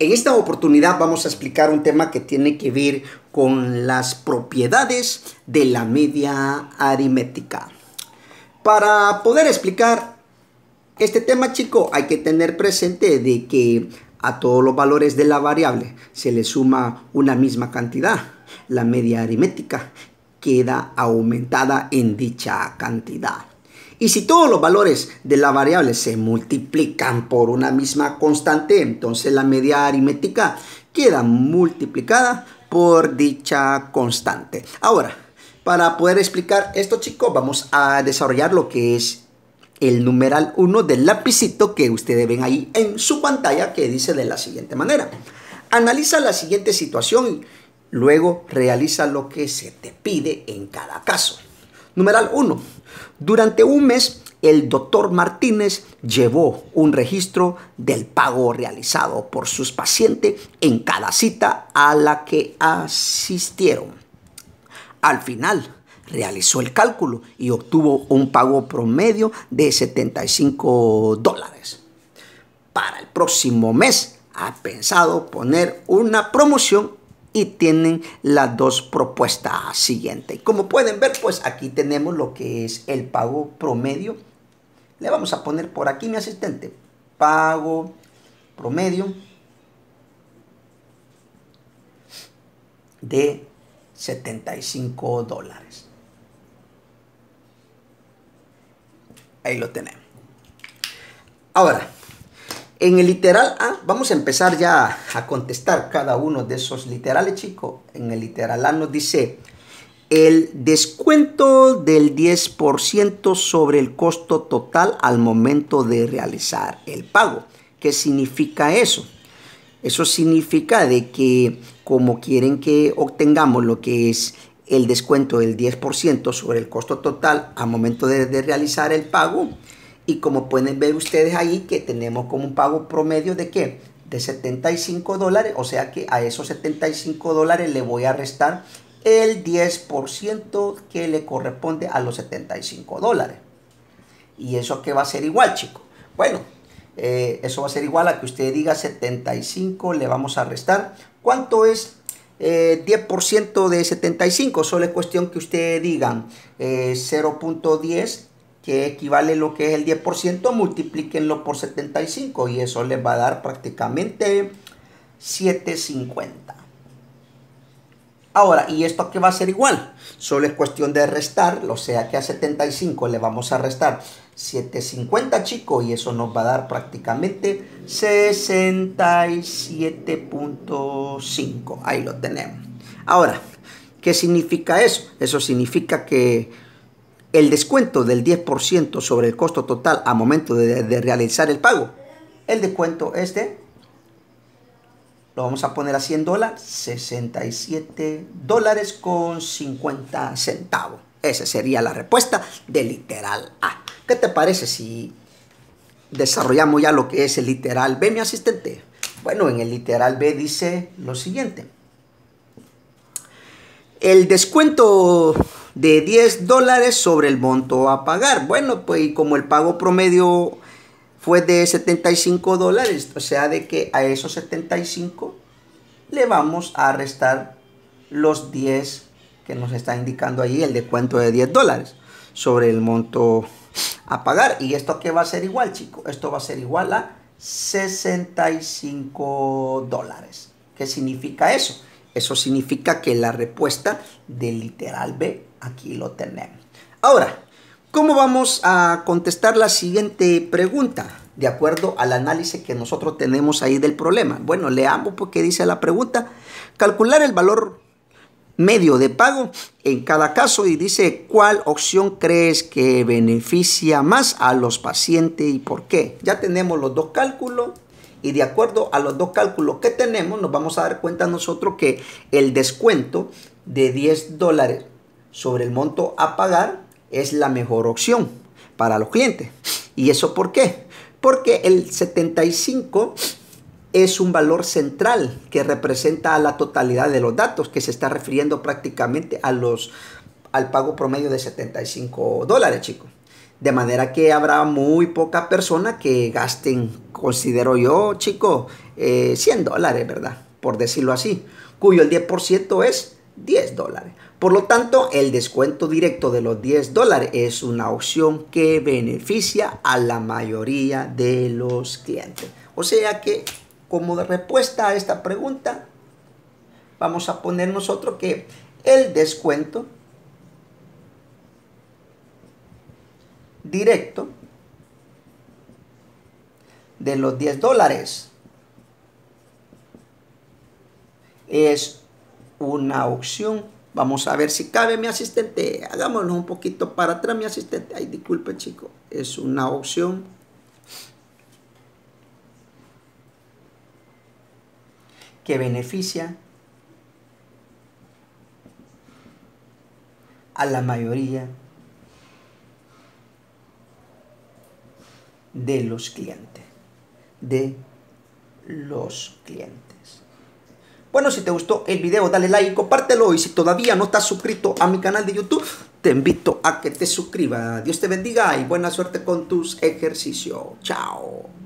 En esta oportunidad vamos a explicar un tema que tiene que ver con las propiedades de la media aritmética. Para poder explicar este tema, chico, hay que tener presente de que a todos los valores de la variable se le suma una misma cantidad. La media aritmética queda aumentada en dicha cantidad. Y si todos los valores de la variable se multiplican por una misma constante, entonces la media aritmética queda multiplicada por dicha constante. Ahora, para poder explicar esto, chicos, vamos a desarrollar lo que es el numeral 1 del lapicito que ustedes ven ahí en su pantalla que dice de la siguiente manera. Analiza la siguiente situación y luego realiza lo que se te pide en cada caso. Numeral 1. Durante un mes, el doctor Martínez llevó un registro del pago realizado por sus pacientes en cada cita a la que asistieron. Al final, realizó el cálculo y obtuvo un pago promedio de 75 dólares. Para el próximo mes ha pensado poner una promoción y tienen las dos propuestas siguientes. Como pueden ver, pues aquí tenemos lo que es el pago promedio. Le vamos a poner por aquí mi asistente. Pago promedio de 75 dólares. Ahí lo tenemos. Ahora, en el literal Vamos a empezar ya a contestar cada uno de esos literales, chicos. En el literal A nos dice, el descuento del 10% sobre el costo total al momento de realizar el pago. ¿Qué significa eso? Eso significa de que como quieren que obtengamos lo que es el descuento del 10% sobre el costo total al momento de realizar el pago, y como pueden ver ustedes ahí que tenemos como un pago promedio de qué? De 75 dólares, o sea que a esos 75 dólares le voy a restar el 10% que le corresponde a los 75 dólares. ¿Y eso qué va a ser igual, chicos? Bueno, eh, eso va a ser igual a que usted diga 75, le vamos a restar. ¿Cuánto es 10% eh, de 75? Solo es cuestión que usted diga 0.10 eh, que equivale lo que es el 10%, multiplíquenlo por 75 y eso les va a dar prácticamente 750. Ahora, ¿y esto que va a ser igual? Solo es cuestión de restar, o sea que a 75 le vamos a restar 750, chicos, y eso nos va a dar prácticamente 67.5. Ahí lo tenemos. Ahora, ¿qué significa eso? Eso significa que el descuento del 10% sobre el costo total a momento de, realizar el pago. El descuento es de, lo vamos a poner a 100 dólares, 67 dólares con 50 centavos. Esa sería la respuesta de literal A. ¿Qué te parece si desarrollamos ya lo que es el literal B, mi asistente? Bueno, en el literal B dice lo siguiente. El descuento de 10 dólares sobre el monto a pagar. Bueno, pues como el pago promedio fue de 75 dólares, o sea de que a esos 75 le vamos a restar los 10 que nos está indicando ahí el descuento de 10 dólares sobre el monto a pagar. ¿Y esto que va a ser igual, chicos? Esto va a ser igual a 65 dólares. ¿Qué significa eso? Eso significa que la respuesta del literal B aquí lo tenemos. Ahora, ¿cómo vamos a contestar la siguiente pregunta? De acuerdo al análisis que nosotros tenemos ahí del problema. Bueno, leamos porque dice la pregunta. Calcular el valor medio de pago en cada caso y dice cuál opción crees que beneficia más a los pacientes y por qué. Ya tenemos los dos cálculos y de acuerdo a los dos cálculos que tenemos, nos vamos a dar cuenta nosotros que el descuento de 10 dólares sobre el monto a pagar es la mejor opción para los clientes. ¿Y eso por qué? Porque el 75 es un valor central que representa a la totalidad de los datos, que se está refiriendo prácticamente a los, al pago promedio de 75 dólares, chicos. De manera que habrá muy poca persona que gasten, considero yo, chico, 100 eh, dólares, ¿verdad? Por decirlo así, cuyo el 10% es 10 dólares. Por lo tanto, el descuento directo de los 10 dólares es una opción que beneficia a la mayoría de los clientes. O sea que, como respuesta a esta pregunta, vamos a poner nosotros que el descuento directo de los 10 dólares es una opción. Vamos a ver si cabe mi asistente. Hagámonos un poquito para atrás, mi asistente. Ay, disculpe, chico. Es una opción. que beneficia a la mayoría de los clientes. De los clientes. Bueno, si te gustó el video, dale like, compártelo. Y si todavía no estás suscrito a mi canal de YouTube, te invito a que te suscribas. Dios te bendiga y buena suerte con tus ejercicios. Chao.